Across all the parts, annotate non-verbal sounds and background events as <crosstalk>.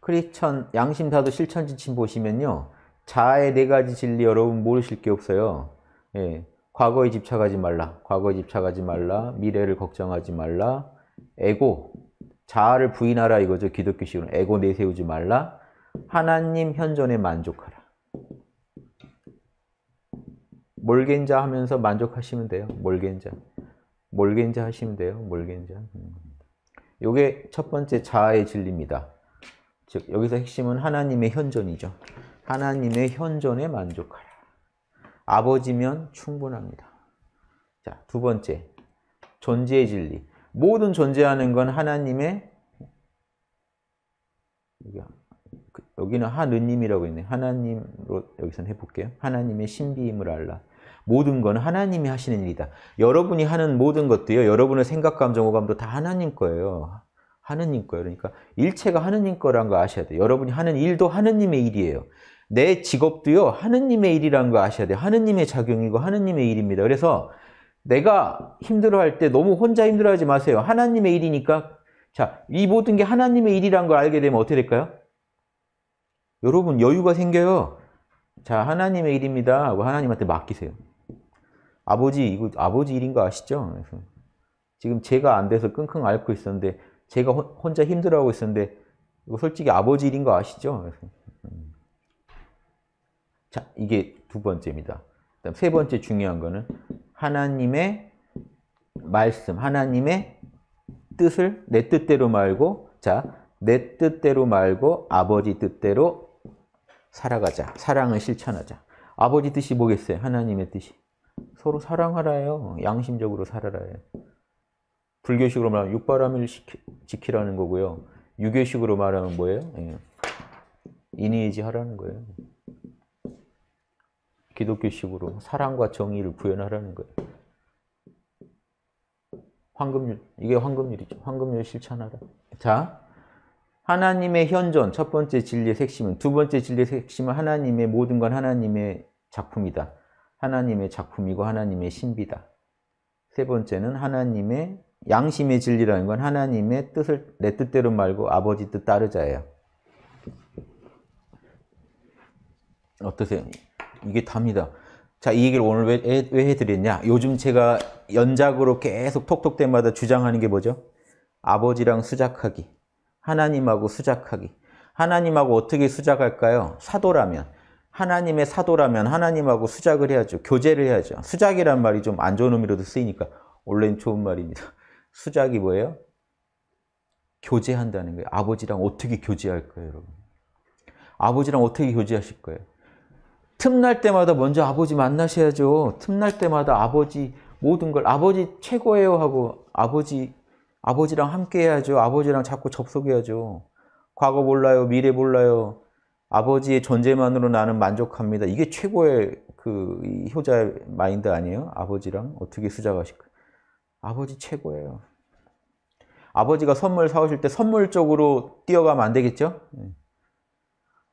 크리스천 양심사도 실천지침 보시면요. 자아의 네 가지 진리 여러분 모르실 게 없어요. 예. 과거에 집착하지 말라. 과거에 집착하지 말라. 미래를 걱정하지 말라. 에고, 자아를 부인하라 이거죠. 기독교식으로. 에고 내세우지 말라. 하나님 현존에 만족하라. 몰겐자 하면서 만족하시면 돼요. 몰겐자. 몰겐자 하시면 돼요. 몰겐자. 음. 요게 첫 번째 자아의 진리입니다. 즉 여기서 핵심은 하나님의 현존이죠. 하나님의 현존에 만족하라. 아버지면 충분합니다. 자, 두 번째. 존재의 진리. 모든 존재하는 건 하나님의 그 여기는 하느님이라고 있네. 하나님으로 여기선 해볼게요. 하나님의 신비임을 알라. 모든 건 하나님이 하시는 일이다. 여러분이 하는 모든 것도요. 여러분의 생각, 감정, 오감도 다 하나님 거예요. 하느님 거예요. 그러니까 일체가 하느님 거란 거 아셔야 돼요. 여러분이 하는 일도 하느님의 일이에요. 내 직업도요. 하느님의 일이란 거 아셔야 돼요. 하느님의 작용이고 하느님의 일입니다. 그래서 내가 힘들어할 때 너무 혼자 힘들어하지 마세요. 하나님의 일이니까 자, 이 모든 게 하나님의 일이란 걸 알게 되면 어떻게 될까요? 여러분 여유가 생겨요. 자, 하나님의 일입니다. 하 하나님한테 맡기세요. 아버지, 이거 아버지 일인 거 아시죠? 그래서 지금 제가 안 돼서 끙끙 앓고 있었는데 제가 혼자 힘들어하고 있었는데 이거 솔직히 아버지 일인 거 아시죠? 자, 이게 두 번째입니다. 그다음 세 번째 중요한 거는 하나님의 말씀, 하나님의 뜻을 내 뜻대로 말고 자, 내 뜻대로 말고 아버지 뜻대로 살아가자. 사랑을 실천하자. 아버지 뜻이 뭐겠어요? 하나님의 뜻이. 서로 사랑하라요. 양심적으로 살아라요. 불교식으로 말하면 육바람을 지키라는 거고요. 유교식으로 말하면 뭐예요? 예. 인의지 하라는 거예요. 기독교식으로 사랑과 정의를 구현하라는 거예요. 황금률, 이게 황금률이죠. 황금률 실천하라. 자, 하나님의 현존, 첫 번째 진리의 핵심은, 두 번째 진리의 핵심은 하나님의 모든 건 하나님의 작품이다. 하나님의 작품이고 하나님의 신비다. 세 번째는 하나님의 양심의 진리라는 건 하나님의 뜻을 내 뜻대로 말고 아버지 뜻 따르자예요. 어떠세요? 이게 답니다. 자, 이 얘기를 오늘 왜, 왜 해드렸냐? 요즘 제가 연작으로 계속 톡톡 때마다 주장하는 게 뭐죠? 아버지랑 수작하기. 하나님하고 수작하기. 하나님하고 어떻게 수작할까요? 사도라면. 하나님의 사도라면 하나님하고 수작을 해야죠. 교제를 해야죠. 수작이란 말이 좀 안 좋은 의미로도 쓰이니까 원래는 좋은 말입니다. 수작이 뭐예요? 교제한다는 거예요. 아버지랑 어떻게 교제할 거예요, 여러분? 아버지랑 어떻게 교제하실 거예요? 틈날 때마다 먼저 아버지 만나셔야죠. 틈날 때마다 아버지 모든 걸 아버지 최고예요 하고 아버지 아버지랑 함께 해야죠. 아버지랑 자꾸 접속해야죠. 과거 몰라요. 미래 몰라요. 아버지의 존재만으로 나는 만족합니다. 이게 최고의 그 효자의 마인드 아니에요? 아버지랑 어떻게 수작하실까요? 아버지 최고예요. 아버지가 선물 사오실 때 선물 쪽으로 뛰어가면 안 되겠죠? 네.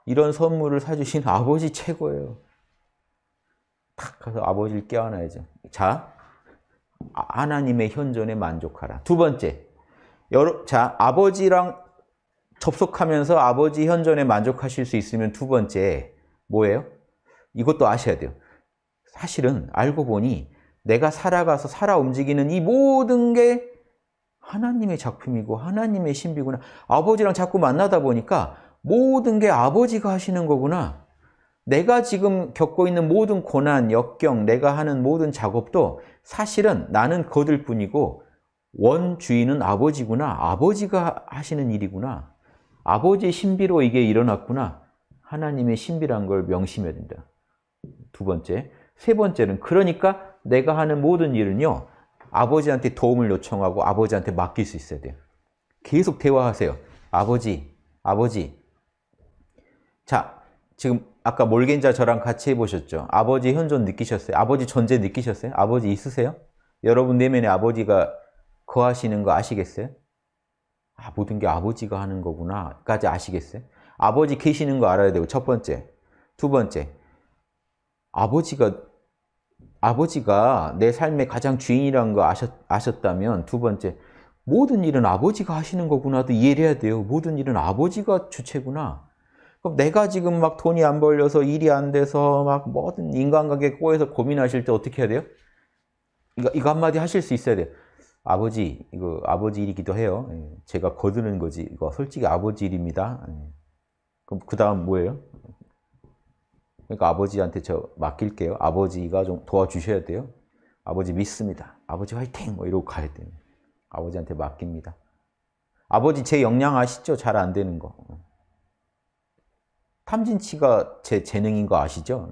이런 선물을 사주신 <laughs> 아버지 최고예요. 탁 가서 아버지를 껴안아야죠. 자, 아, 하나님의 현존에 만족하라. 두 번째, 여러, 자, 아버지랑 접속하면서 아버지 현존에 만족하실 수 있으면 두 번째, 뭐예요? 이것도 아셔야 돼요. 사실은 알고 보니 내가 살아가서 살아 움직이는 이 모든 게 하나님의 작품이고 하나님의 신비구나. 아버지랑 자꾸 만나다 보니까 모든 게 아버지가 하시는 거구나. 내가 지금 겪고 있는 모든 고난, 역경, 내가 하는 모든 작업도 사실은 나는 거들 뿐이고 원 주인은 아버지구나. 아버지가 하시는 일이구나. 아버지의 신비로 이게 일어났구나. 하나님의 신비란 걸 명심해야 된다. 두 번째. 세 번째는 그러니까 내가 하는 모든 일은요. 아버지한테 도움을 요청하고 아버지한테 맡길 수 있어야 돼요. 계속 대화하세요. 아버지, 아버지. 자, 지금 아까 몰겐자 저랑 같이 해보셨죠? 아버지 현존 느끼셨어요? 아버지 존재 느끼셨어요? 아버지 있으세요? 여러분 내면에 아버지가 거하시는 거 아시겠어요? 아, 모든 게 아버지가 하는 거구나 까지 아시겠어요? 아버지 계시는 거 알아야 되고 첫 번째, 두 번째 아버지가 아버지가 내 삶의 가장 주인이라는 거 아셨, 아셨다면 두 번째 모든 일은 아버지가 하시는 거구나도 이해를 해야 돼요. 모든 일은 아버지가 주체구나. 그럼 내가 지금 막 돈이 안 벌려서 일이 안 돼서 막 모든 인간관계 꼬여서 고민하실 때 어떻게 해야 돼요? 이거, 이거 한마디 하실 수 있어야 돼요. 아버지, 이거 아버지 일이기도 해요. 예, 제가 거드는 거지. 이거 솔직히 아버지 일입니다. 예. 그럼 그 다음 뭐예요? 그러니까 아버지한테 저 맡길게요. 아버지가 좀 도와주셔야 돼요. 아버지 믿습니다. 아버지 화이팅! 뭐 이러고 가야 돼요. 아버지한테 맡깁니다. 아버지 제 역량 아시죠? 잘 안 되는 거. 탐진치가 제 재능인 거 아시죠?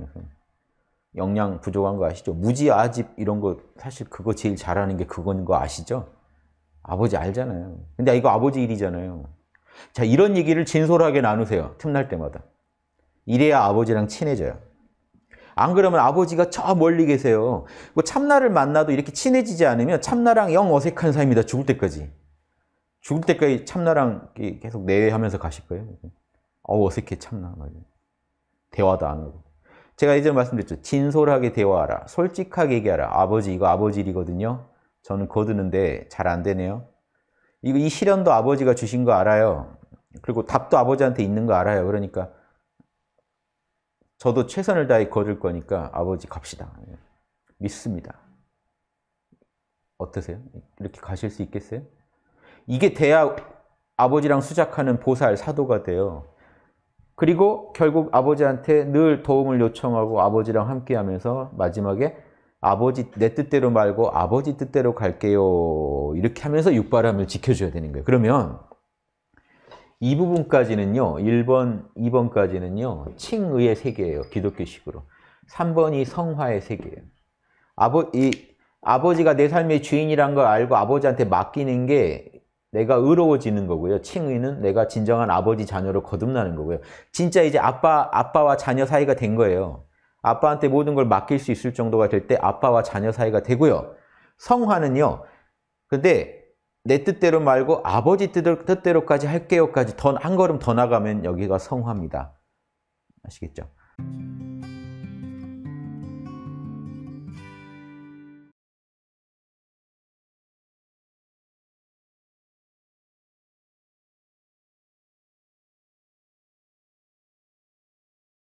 역량 부족한 거 아시죠? 무지아집 이런 거 사실 그거 제일 잘하는 게 그건 거 아시죠? 아버지 알잖아요. 근데 이거 아버지 일이잖아요. 자 이런 얘기를 진솔하게 나누세요. 틈날 때마다. 이래야 아버지랑 친해져요. 안 그러면 아버지가 저 멀리 계세요. 뭐 참나를 만나도 이렇게 친해지지 않으면 참나랑 영 어색한 사이입니다. 죽을 때까지. 죽을 때까지 참나랑 계속 내외하면서 가실 거예요. 어우, 어색해, 참나. 대화도 안 하고. 제가 예전에 말씀드렸죠. 진솔하게 대화하라. 솔직하게 얘기하라. 아버지, 이거 아버지 일이거든요. 저는 거두는데 잘 안 되네요. 이거 이 시련도 아버지가 주신 거 알아요. 그리고 답도 아버지한테 있는 거 알아요. 그러니까 저도 최선을 다해 거둘 거니까 아버지 갑시다. 예. 믿습니다. 어떠세요? 이렇게 가실 수 있겠어요? 이게 돼야 아버지랑 수작하는 보살 사도가 돼요. 그리고 결국 아버지한테 늘 도움을 요청하고 아버지랑 함께 하면서 마지막에 아버지 내 뜻대로 말고 아버지 뜻대로 갈게요. 이렇게 하면서 육바람을 지켜줘야 되는 거예요. 그러면 이 부분까지는요. 1번, 2번까지는요. 칭의의 세계예요. 기독교식으로. 3번이 성화의 세계예요. 아버, 이, 아버지가 내 삶의 주인이란 걸 알고 아버지한테 맡기는 게 내가 의로워지는 거고요. 칭의는 내가 진정한 아버지 자녀로 거듭나는 거고요. 진짜 이제 아빠, 아빠와 자녀 사이가 된 거예요. 아빠한테 모든 걸 맡길 수 있을 정도가 될 때 아빠와 자녀 사이가 되고요. 성화는요. 근데 내 뜻대로 말고 아버지 뜻대로까지 할게요까지 더 한 걸음 더 나가면 여기가 성화입니다. 아시겠죠?